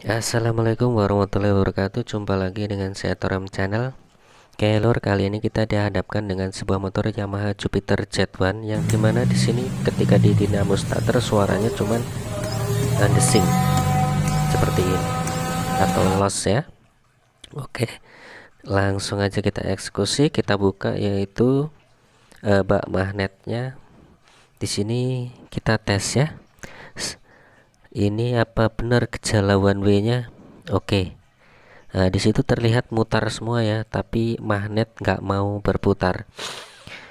Assalamualaikum warahmatullahi wabarakatuh Jumpa lagi dengan saya Toram Channel Oke lor, kali ini kita dihadapkan dengan sebuah motor Yamaha Jupiter Z1 Yang dimana di sini ketika di dinamo starter suaranya cuman desing Seperti ini Atau loss ya Oke Langsung aja kita eksekusi Kita buka yaitu uh, bak magnetnya Di sini kita tes ya ini apa benar gejala one way nya oke okay. nah, eh, di situ terlihat mutar semua ya tapi magnet nggak mau berputar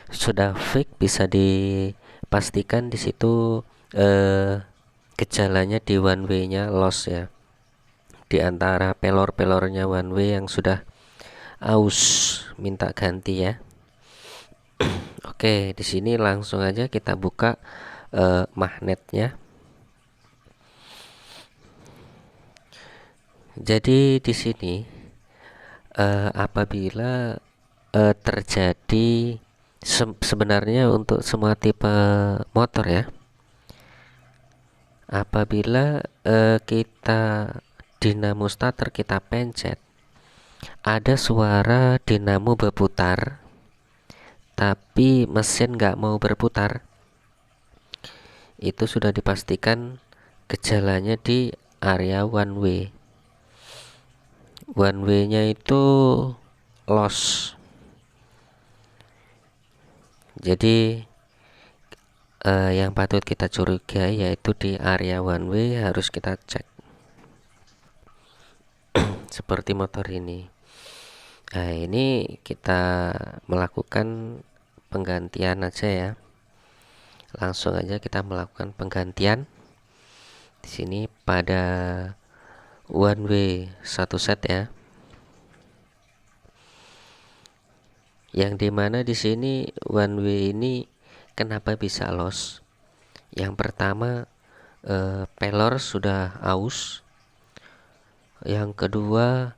sudah fake bisa dipastikan di situ eh, gejalanya di one way nya loss ya di antara pelor-pelornya one way yang sudah aus minta ganti ya Oke, di sini langsung aja kita buka uh, magnetnya. Jadi di sini uh, apabila uh, terjadi se sebenarnya untuk semua tipe motor ya. Apabila uh, kita dinamo starter kita pencet ada suara dinamo berputar tapi mesin nggak mau berputar itu sudah dipastikan gejalanya di area one way one way nya itu loss jadi eh, yang patut kita curigai yaitu di area one way harus kita cek seperti motor ini nah ini kita melakukan penggantian aja ya langsung aja kita melakukan penggantian di sini pada one way satu set ya yang dimana di sini one way ini kenapa bisa loss yang pertama eh, pelor sudah aus yang kedua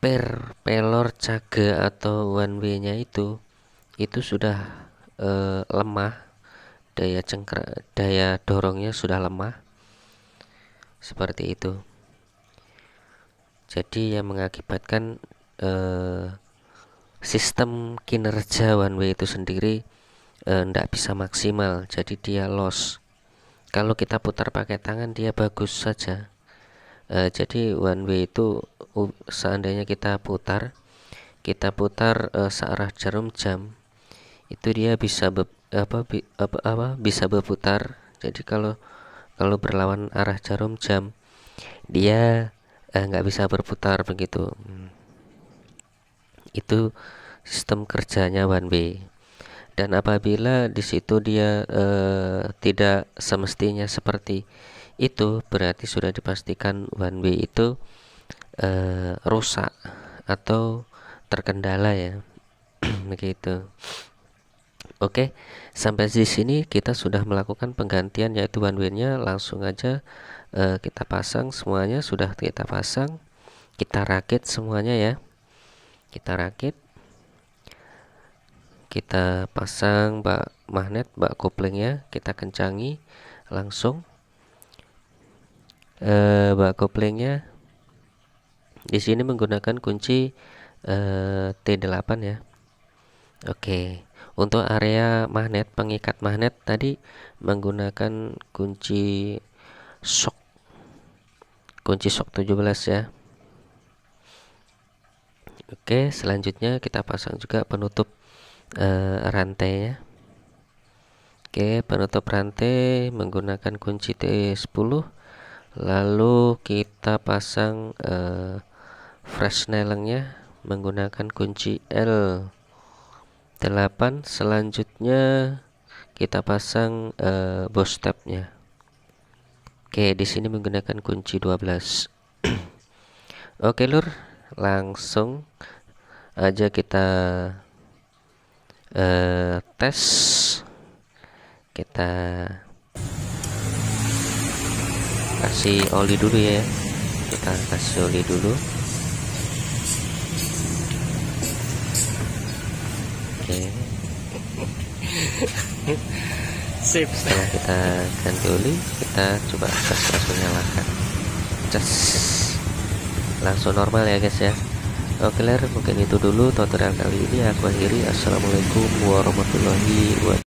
per pelor caga atau one way nya itu itu sudah eh, lemah daya cengker daya dorongnya sudah lemah seperti itu jadi yang mengakibatkan eh, sistem kinerja one way itu sendiri tidak eh, bisa maksimal jadi dia loss kalau kita putar pakai tangan dia bagus saja eh, jadi one way itu seandainya kita putar kita putar eh, searah jarum jam itu dia bisa be, apa, bi, apa apa bisa berputar jadi kalau kalau berlawan arah jarum jam dia Eh, nggak eh, bisa berputar begitu hmm. itu sistem kerjanya one way dan apabila di situ dia eh, tidak semestinya seperti itu berarti sudah dipastikan one way itu eh, rusak atau terkendala ya begitu Oke, sampai di sini kita sudah melakukan penggantian yaitu bandwidthnya langsung aja eh, kita pasang semuanya sudah kita pasang. Kita rakit semuanya ya. Kita rakit. Kita pasang bak magnet, bak koplingnya, kita kencangi langsung. Eh, bak koplingnya di sini menggunakan kunci eh, T8 ya. Oke. Okay untuk area magnet, pengikat magnet tadi menggunakan kunci sok. Kunci sok 17 ya. Oke, selanjutnya kita pasang juga penutup eh, rantai ya. Oke, penutup rantai menggunakan kunci T10. Lalu kita pasang uh, eh, fresh nailernya menggunakan kunci L. 8 selanjutnya kita pasang uh, eh, boss tabnya Oke di sini menggunakan kunci 12 Oke lur langsung aja kita uh, tes kita kasih oli dulu ya kita kasih oli dulu oke sip setelah kita ganti oli kita coba cas langsung nyalakan cas langsung normal ya guys ya oke ler mungkin itu dulu tutorial kali ini aku akhiri assalamualaikum warahmatullahi wabarakatuh